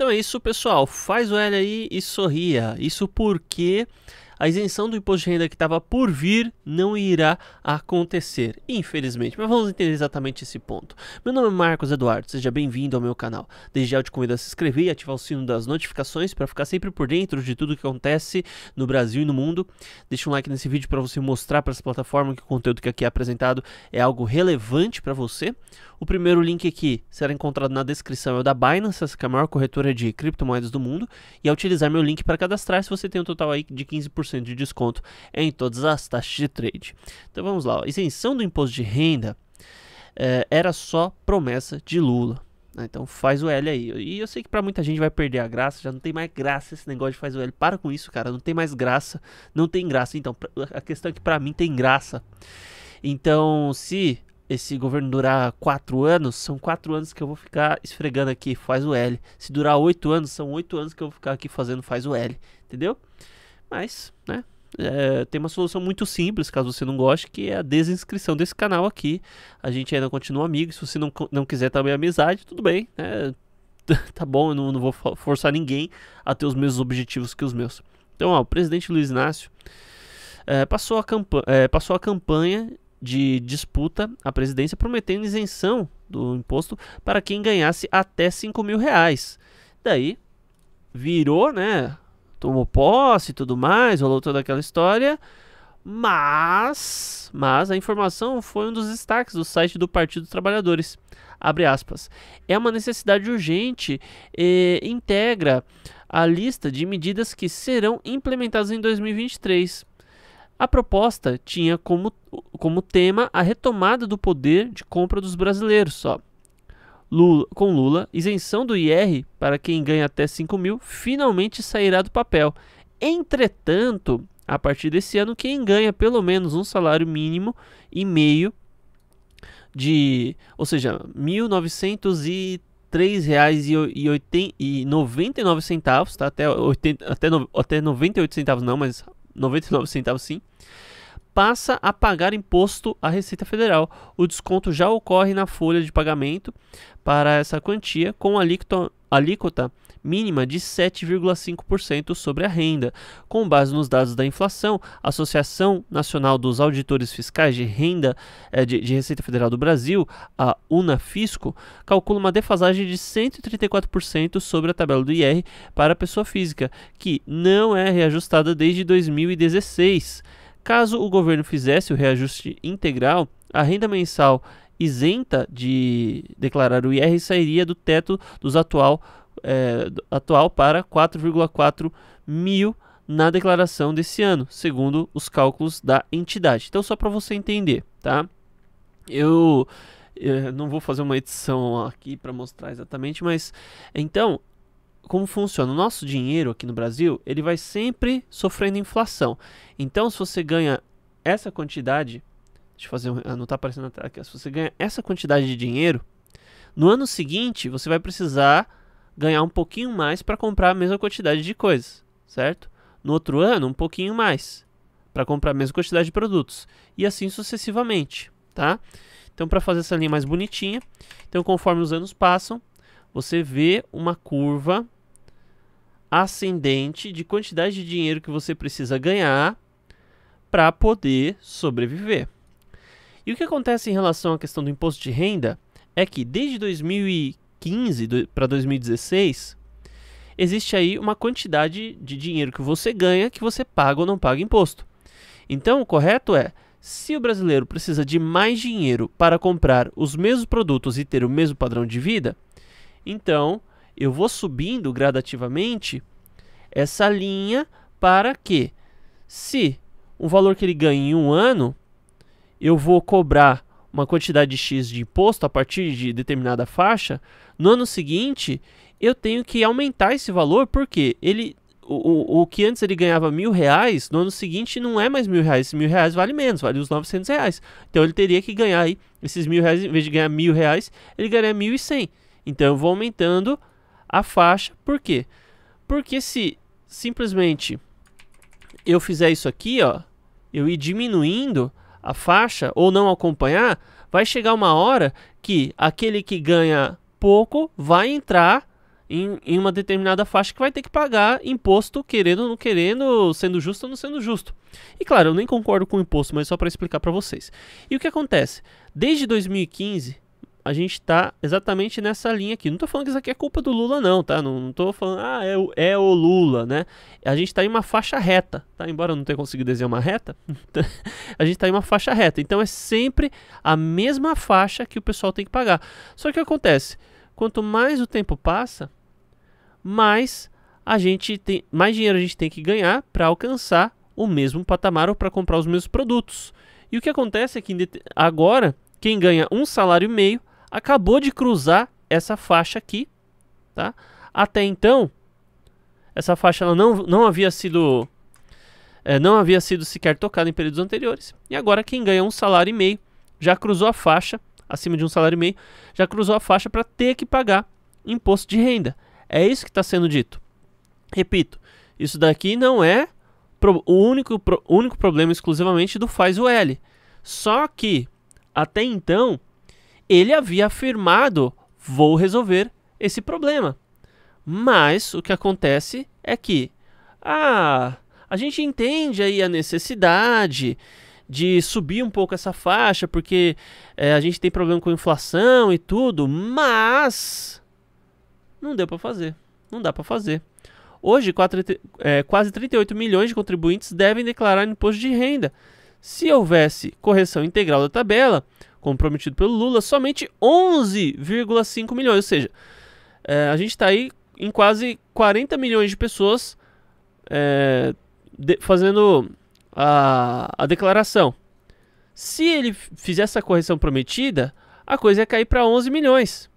Então é isso, pessoal. Faz o L aí e sorria. Isso porque a isenção do imposto de renda que estava por vir não irá acontecer, infelizmente. Mas vamos entender exatamente esse ponto. Meu nome é Marcos Eduardo, seja bem-vindo ao meu canal. Desde já eu te convido a se inscrever e ativar o sino das notificações para ficar sempre por dentro de tudo que acontece no Brasil e no mundo. Deixa um like nesse vídeo para você mostrar para essa plataforma que o conteúdo que aqui é apresentado é algo relevante para você. O primeiro link aqui será encontrado na descrição, é o da Binance, que é a maior corretora de criptomoedas do mundo, e é utilizar meu link para cadastrar, se você tem um total aí de 15% 10% de desconto em todas as taxas de trade. Então vamos lá, isenção do imposto de renda eh, era só promessa de Lula. Né? Então faz o L aí. E eu sei que para muita gente vai perder a graça, já não tem mais graça esse negócio de faz o L. Para com isso, cara, não tem mais graça, não tem graça. Então, a questão é que para mim tem graça. Então, se esse governo durar 4 anos, são 4 anos que eu vou ficar esfregando aqui, faz o L. Se durar 8 anos, são 8 anos que eu vou ficar aqui fazendo faz o L, entendeu? Mas, né? É, tem uma solução muito simples, caso você não goste, que é a desinscrição desse canal aqui. A gente ainda continua amigo. Se você não, não quiser também amizade, tudo bem, né? tá bom, eu não, não, vou forçar ninguém a ter os mesmos objetivos que os meus. Então, ó, o presidente Luiz Inácio é, passou, a é, passou a campanha de disputa à presidência prometendo isenção do imposto para quem ganhasse até 5 mil reais. Daí virou, né? tomou posse e tudo mais, rolou toda aquela história. Mas, mas a informação foi um dos destaques do site do Partido dos Trabalhadores. Abre aspas. É uma necessidade urgente e eh, integra a lista de medidas que serão implementadas em 2023. A proposta tinha como, como tema a retomada do poder de compra dos brasileiros, só, Lula, com Lula, isenção do IR para quem ganha até 5 mil finalmente sairá do papel. Entretanto, a partir desse ano, quem ganha pelo menos um salário mínimo e meio de, ou seja, R$ 1.903,99, tá? Até 80, até no, até 98 centavos não, mas 99 centavos sim passa a pagar imposto à Receita Federal. O desconto já ocorre na folha de pagamento para essa quantia, com alíquota, alíquota mínima de 7,5% sobre a renda. Com base nos dados da inflação, a Associação Nacional dos Auditores Fiscais de Renda eh, de, de Receita Federal do Brasil, a UNAFisco, calcula uma defasagem de 134% sobre a tabela do IR para a pessoa física, que não é reajustada desde 2016. Caso o governo fizesse o reajuste integral, a renda mensal isenta de declarar o IR sairia do teto dos atual, é, atual para 4,4 mil na declaração desse ano, segundo os cálculos da entidade. Então, só para você entender, tá? Eu, eu, eh, não vou fazer uma edição aqui para mostrar exatamente, mas então como funciona? O nosso dinheiro aqui no Brasil, ele vai sempre sofrendo inflação. Então, se você ganha essa quantidade, deixa eu fazer, ah, não está aparecendo aqui, se você ganha essa quantidade de dinheiro, no ano seguinte você vai precisar ganhar um pouquinho mais para comprar a mesma quantidade de coisas, certo? No outro ano, um pouquinho mais para comprar a mesma quantidade de produtos e assim sucessivamente, tá? Então, para fazer essa linha mais bonitinha, então conforme os anos passam, você vê uma curva ascendente de quantidade de dinheiro que você precisa ganhar para poder sobreviver. E o que acontece em relação à questão do imposto de renda é que desde 2015 para 2016 existe aí uma quantidade de dinheiro que você ganha que você paga ou não paga imposto. Então, o correto é se o brasileiro precisa de mais dinheiro para comprar os mesmos produtos e ter o mesmo padrão de vida, então eu vou subindo gradativamente essa linha para que, se o valor que ele ganha em um ano, eu vou cobrar uma quantidade de X de imposto a partir de determinada faixa, no ano seguinte eu tenho que aumentar esse valor porque ele o, o, o que antes ele ganhava mil reais, no ano seguinte não é mais mil reais. Esse mil reais vale menos, vale os 900 reais. Então ele teria que ganhar aí esses mil reais, em vez de ganhar mil reais, ele ganharia mil e cem. Então eu vou aumentando a faixa. Por quê? Porque se simplesmente eu fizer isso aqui, ó, eu ir diminuindo a faixa ou não acompanhar, vai chegar uma hora que aquele que ganha pouco vai entrar em, em, uma determinada faixa que vai ter que pagar imposto, querendo ou não querendo, sendo justo ou não sendo justo. E claro, eu nem concordo com o imposto, mas só para explicar para vocês. E o que acontece? Desde 2015, a gente tá exatamente nessa linha aqui. Não tô falando que isso aqui é culpa do Lula, não, tá? Não, não tô falando, ah, é o, é o Lula, né? A gente tá em uma faixa reta, tá? Embora eu não tenha conseguido desenhar uma reta, a gente tá em uma faixa reta. Então é sempre a mesma faixa que o pessoal tem que pagar. Só que acontece, quanto mais o tempo passa, mais a gente tem, mais dinheiro a gente tem que ganhar para alcançar o mesmo patamar ou para comprar os mesmos produtos. E o que acontece é que agora quem ganha um salário e meio acabou de cruzar essa faixa aqui, tá? Até então, essa faixa ela não, não havia sido é, não havia sido sequer tocada em períodos anteriores. E agora quem ganha um salário e meio já cruzou a faixa acima de um salário e meio, já cruzou a faixa para ter que pagar imposto de renda. É isso que está sendo dito. Repito, isso daqui não é o único, pro, único problema exclusivamente do faz o L. Só que até então ele havia afirmado: vou resolver esse problema. Mas o que acontece é que ah, a gente entende aí a necessidade de subir um pouco essa faixa, porque é, a gente tem problema com inflação e tudo, mas não deu para fazer. Não dá para fazer. Hoje, quatro, é, quase 38 milhões de contribuintes devem declarar imposto de renda. Se houvesse correção integral da tabela, como prometido pelo Lula, somente 11,5 milhões. Ou seja, é, a gente está aí em quase 40 milhões de pessoas é, de, fazendo a, a declaração. Se ele fizer essa correção prometida, a coisa ia cair para 11 milhões.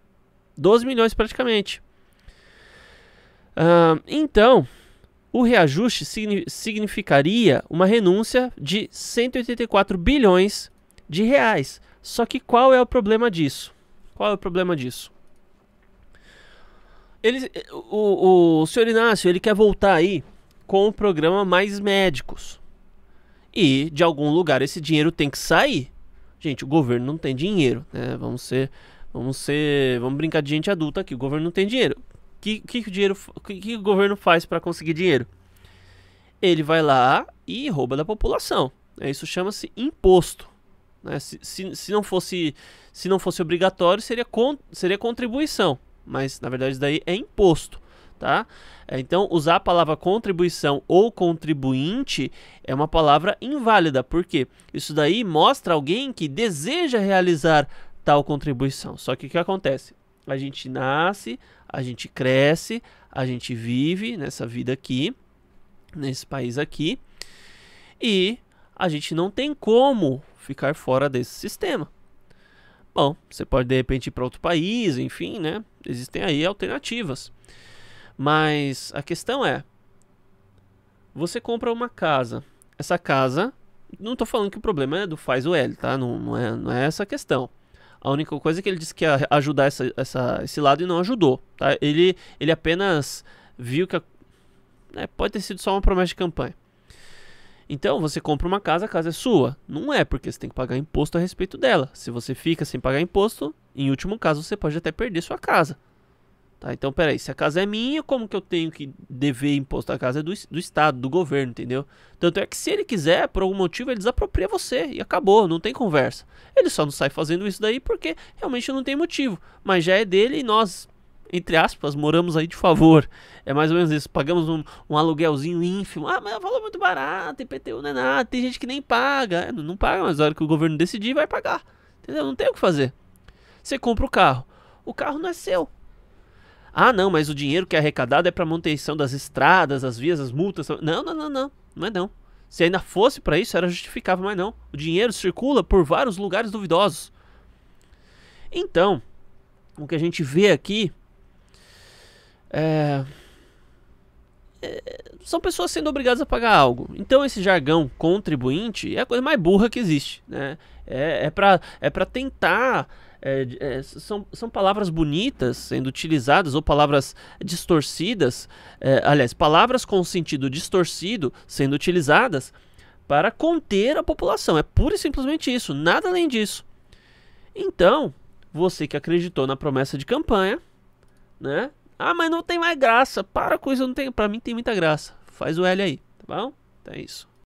12 milhões praticamente. Uh, então, o reajuste significaria uma renúncia de 184 bilhões de reais. Só que qual é o problema disso? Qual é o problema disso? Ele, eh, o, o senhor Inácio ele quer voltar aí com o programa Mais Médicos. E de algum lugar esse dinheiro tem que sair. Gente, o governo não tem dinheiro, né? Vamos ser, vamos ser, vamos brincar de gente adulta aqui. O governo não tem dinheiro que, que, o, dinheiro, que, que o governo faz para conseguir dinheiro? Ele vai lá e rouba da população. É, isso chama-se imposto. Né? Se, se, se, não fosse, se não fosse obrigatório, seria, con, seria contribuição. Mas, na verdade, isso daí é imposto. Tá? É, então, usar a palavra contribuição ou contribuinte é uma palavra inválida, porque isso daí mostra alguém que deseja realizar tal contribuição. Só que o que acontece? A gente nasce, a gente cresce, a gente vive nessa vida aqui, nesse país aqui, e a gente não tem como ficar fora desse sistema. Bom, você pode de repente ir para outro país, enfim, né? Existem aí alternativas. Mas a questão é: você compra uma casa. Essa casa, não estou falando que o problema é do faz o L, tá? Não, não, é, não é essa a questão. A única coisa é que ele disse que ia ajudar essa, essa, esse lado e não ajudou. Tá? Ele, ele apenas viu que. A, né, pode ter sido só uma promessa de campanha. Então, você compra uma casa, a casa é sua. Não é, porque você tem que pagar imposto a respeito dela. Se você fica sem pagar imposto, em último caso, você pode até perder sua casa. Tá, então, peraí, se a casa é minha, como que eu tenho que dever imposto à casa é do, do Estado, do governo, entendeu? Tanto é que se ele quiser, por algum motivo, ele desapropria você e acabou, não tem conversa. Ele só não sai fazendo isso daí porque realmente não tem motivo, mas já é dele e nós, entre aspas, moramos aí de favor. É mais ou menos isso, pagamos um, um aluguelzinho ínfimo. Ah, mas é valor muito barato, IPTU não é nada, tem gente que nem paga. É, não, não paga, mas a hora que o governo decidir, vai pagar. Entendeu? Não tem o que fazer. Você compra o carro, o carro não é seu ah, não, mas o dinheiro que é arrecadado é para manutenção das estradas, as vias, as multas. Não, não, não, não. Não é não. Se ainda fosse para isso, era justificável, mas não. O dinheiro circula por vários lugares duvidosos. Então, o que a gente vê aqui é... É... são pessoas sendo obrigadas a pagar algo. Então esse jargão contribuinte é a coisa mais burra que existe, né? É, é para é pra tentar é, é, são, são palavras bonitas sendo utilizadas ou palavras distorcidas, é, aliás, palavras com sentido distorcido sendo utilizadas para conter a população. É pura e simplesmente isso, nada além disso. Então, você que acreditou na promessa de campanha, né? Ah, mas não tem mais graça. Para com isso, não tem. Para mim tem muita graça. Faz o L aí, tá bom? Então é isso.